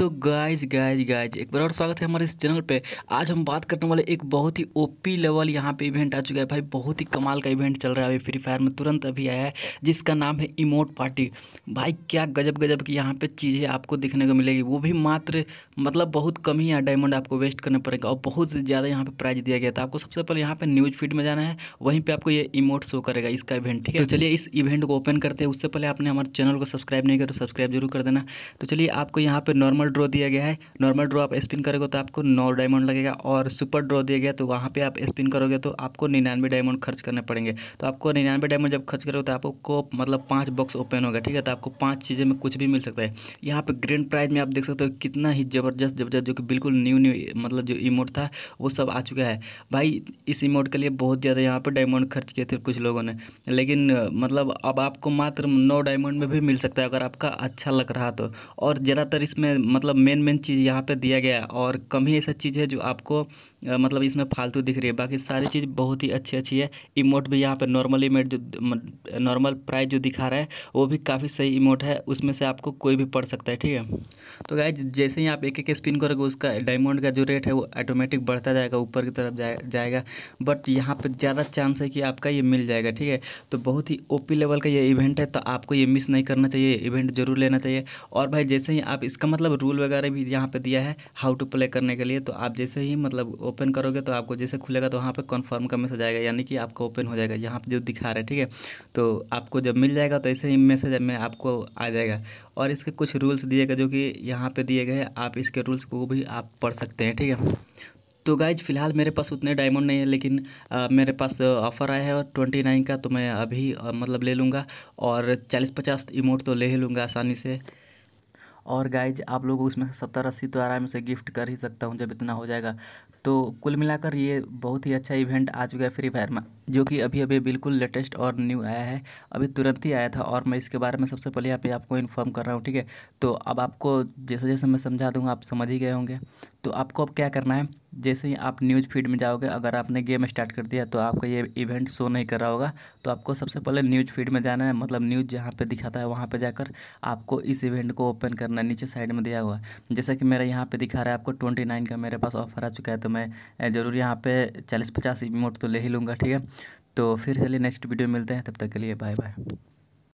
तो guys guys guys एक बार और स्वागत है हमारे इस चैनल पे आज हम बात करने वाले एक बहुत ही ओपी लेवल यहाँ पे इवेंट आ चुका है भाई बहुत ही कमाल का इवेंट चल रहा है अभी फ्री फायर में तुरंत अभी आया है जिसका नाम है इमोट पार्टी भाई क्या गजब गजब की यहाँ पे चीज़ें आपको देखने को मिलेगी वो भी मात्र मतलब बहुत कम ही यहाँ डायमंड आपको वेस्ट करना पड़ेगा और बहुत ज़्यादा यहाँ पर प्राइज दिया गया था आपको सबसे पहले यहाँ पर न्यूज फीड में जाना है वहीं पर आपको ये इमोट शो करेगा इसका इवेंट ठीक है तो, तो चलिए इस इवेंट को ओपन करते हैं उससे पहले आपने हमारे चैनल को सब्सक्राइब नहीं करो तो सब्सक्राइब जरूर कर देना तो चलिए आपको यहाँ पर नॉर्मल ड्रॉ दिया गया है नॉर्मल ड्रॉ आप स्पिन करोगे तो आपको नौ डायमंड लगेगा और सुपर ड्रॉ दिया गया तो वहाँ पे आप स्पिन करोगे तो आपको निन्यानवे डायमंड खर्च करने पड़ेंगे तो आपको निन्यानवे डायमंड जब खर्च करोगे तो आपको मतलब पाँच बॉक्स ओपन होगा ठीक है तो आपको पाँच चीज़ें में कुछ भी मिल सकता है यहाँ पर ग्रैंड प्राइज में आप देख सकते हो कितना ही ज़बरदस्त ज़बरदस्त जो कि बिल्कुल न्यू न्यू मतलब जो इमोट था वो सब आ चुका है भाई इस इमोट के लिए बहुत ज़्यादा यहाँ पर डायमंड खर्च किए थे कुछ लोगों ने लेकिन मतलब अब आपको मात्र नौ डायमंड में भी मिल सकता है अगर आपका अच्छा लग रहा तो और ज़्यादातर इसमें मतलब मेन मेन चीज़ यहाँ पे दिया गया है और कम ही ऐसा चीज़ है जो आपको मतलब इसमें फालतू दिख रही है बाकी सारी चीज़ बहुत ही अच्छी अच्छी है इमोट भी यहाँ पे नॉर्मल इमेट जो नॉर्मल प्राइस जो दिखा रहा है वो भी काफ़ी सही इमोट है उसमें से आपको कोई भी पढ़ सकता है ठीक है तो गाय जैसे ही आप एक एक स्पिन करोगे उसका डायमंड का जो रेट है वो ऑटोमेटिक बढ़ता जाएगा ऊपर की तरफ जाएगा बट यहाँ पर ज़्यादा चांस है कि आपका ये मिल जाएगा ठीक है तो बहुत ही ओपी लेवल का ये इवेंट है तो आपको ये मिस नहीं करना चाहिए इवेंट जरूर लेना चाहिए और भाई जैसे ही आप इसका मतलब टूल वगैरह भी यहाँ पे दिया है हाउ टू प्ले करने के लिए तो आप जैसे ही मतलब ओपन करोगे तो आपको जैसे खुलेगा तो वहाँ पर कन्फर्म का मैसेज आएगा यानी कि आपका ओपन हो जाएगा यहाँ पर जो दिखा रहा है ठीक है तो आपको जब मिल जाएगा तो ऐसे ही मैसेज में आपको आ जाएगा और इसके कुछ रूल्स दिए गए जो कि यहाँ पर दिए गए आप इसके रूल्स को भी आप पढ़ सकते हैं ठीक है तो गाइज फ़िलहाल मेरे पास उतने डायमंड नहीं है लेकिन आ, मेरे पास ऑफ़र आया है ट्वेंटी नाइन का तो मैं अभी आ, मतलब ले लूँगा और चालीस पचास इमोट तो ले ही लूँगा आसानी से और गाइज आप लोग उसमें से सत्तर अस्सी तो आराम से गिफ्ट कर ही सकता हूँ जब इतना हो जाएगा तो कुल मिलाकर ये बहुत ही अच्छा इवेंट आ चुका है फ्री फायर में जो कि अभी अभी बिल्कुल लेटेस्ट और न्यू आया है अभी तुरंत ही आया था और मैं इसके बारे में सबसे पहले यहाँ पे आपको इन्फॉर्म कर रहा हूँ ठीक है तो अब आपको जैसे जैसे मैं समझा दूँगा आप समझ ही गए होंगे तो आपको अब क्या करना है जैसे ही आप न्यूज़ फीड में जाओगे अगर आपने गेम स्टार्ट कर दिया तो आपका ये इवेंट शो नहीं कर रहा होगा तो आपको सबसे पहले न्यूज़ फीड में जाना है मतलब न्यूज़ जहाँ पर दिखाता है वहाँ पर जाकर आपको इस इवेंट को ओपन करना है नीचे साइड में दिया हुआ है जैसा कि मेरा यहाँ पर दिखा रहा है आपको ट्वेंटी नाइन का मेरे पास ऑफर आ चुका है तो मैं ज़रूर यहाँ पे चालीस पचास इमोट तो ले ही लूँगा ठीक है तो फिर चलिए नेक्स्ट वीडियो मिलते हैं तब तक के लिए बाय बाय